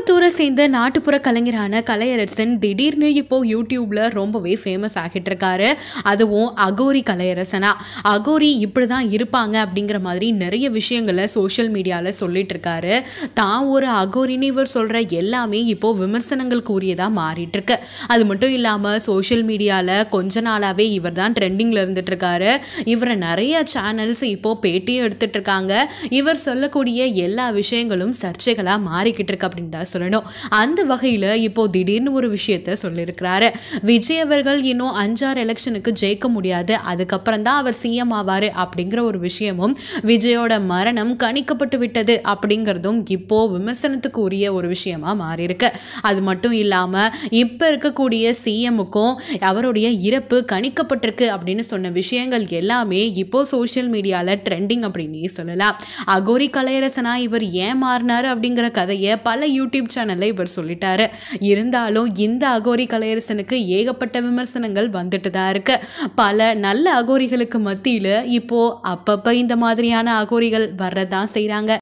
கோயம்புத்தூரை சேர்ந்த நாட்டுப்புற கலைஞரான கலையரசன் திடீர்னு இப்போ யூடியூப்ல ரொம்பவே ஃபேமஸ் ஆகிட்டு இருக்காரு அதுவும் அகோரி கலையரசனா அகோரி இப்படி தான் இருப்பாங்க அப்படிங்கிற மாதிரி நிறைய விஷயங்களை சோஷியல் மீடியாவில் சொல்லிட்டு இருக்காரு தான் ஒரு அகோரின்னு இவர் சொல்கிற எல்லாமே இப்போ விமர்சனங்கள் உரியதாக மாறிட்டு இருக்கு அது மட்டும் இல்லாமல் சோஷியல் மீடியாவில் கொஞ்ச நாளாகவே இவர் தான் ட்ரெண்டிங்கில் இருந்துட்டு இருக்காரு இவரை நிறைய சேனல்ஸ் இப்போ பேட்டியும் எடுத்துட்டு இருக்காங்க இவர் சொல்லக்கூடிய எல்லா விஷயங்களும் சர்ச்சைகளாக மாறிக்கிட்டு இருக்கு அப்படின்னு தான் சொல்லணும் அந்த வகையில் இப்போ திடீர்னு ஒரு விஷயத்த சொல்லியிருக்கிறாரு விஜய் அவர்கள் இன்னும் அஞ்சாறு எலெக்ஷனுக்கு ஜெயிக்க முடியாது அதுக்கப்புறம் தான் அவர் சிஎம் ஆவார் அப்படிங்கிற ஒரு விஷயமும் விஜயோட மரணம் கணிக்கப்பட்டு விட்டது அப்படிங்கிறதும் இப்போ விமர்சனத்துக்கு உரிய ஒரு விஷயமா மாறியிருக்கு அது மட்டும் இல்லாமல் இப்போ இருக்கக்கூடிய சிஎமுக்கும் அவருடைய இறப்பு கணிக்கப்பட்டிருக்கு அப்படின்னு சொன்ன விஷயங்கள் எல்லாமே இப்போ சோஷியல் மீடியாவில் ட்ரெண்டிங் அப்படின்னு சொல்லலாம் அகோரி கலையரசனா இவர் ஏன் மாறினார் அப்படிங்கிற கதையை பல யூடியூப் யூடியூப் சேனலில் இவர் சொல்லிட்டாரு இருந்தாலும் இந்த அகோரி கலையரசனுக்கு ஏகப்பட்ட விமர்சனங்கள் வந்துட்டு தான் இருக்கு பல நல்ல அகோரிகளுக்கு மத்தியில் இப்போ அப்பப்போ இந்த மாதிரியான அகோரிகள் வர்றதான் செய்கிறாங்க